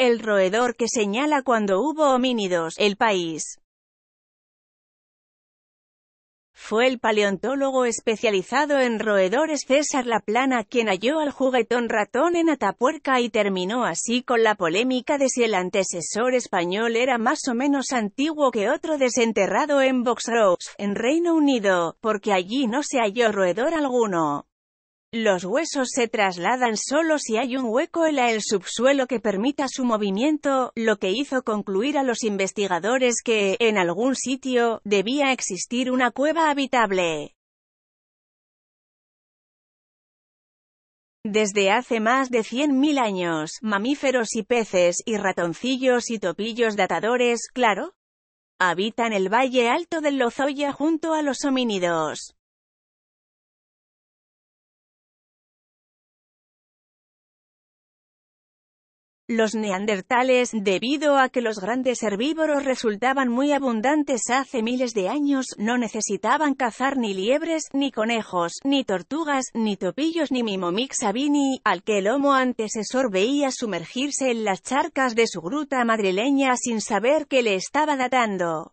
el roedor que señala cuando hubo homínidos, el país. Fue el paleontólogo especializado en roedores César Laplana quien halló al juguetón ratón en Atapuerca y terminó así con la polémica de si el antecesor español era más o menos antiguo que otro desenterrado en Rose, en Reino Unido, porque allí no se halló roedor alguno. Los huesos se trasladan solo si hay un hueco en el subsuelo que permita su movimiento, lo que hizo concluir a los investigadores que, en algún sitio, debía existir una cueva habitable. Desde hace más de 100.000 años, mamíferos y peces, y ratoncillos y topillos datadores, claro, habitan el valle alto del Lozoya junto a los homínidos. los neandertales, debido a que los grandes herbívoros resultaban muy abundantes hace miles de años, no necesitaban cazar ni liebres, ni conejos, ni tortugas, ni topillos ni Mimomix sabini, al que el homo antecesor veía sumergirse en las charcas de su gruta madrileña sin saber que le estaba datando.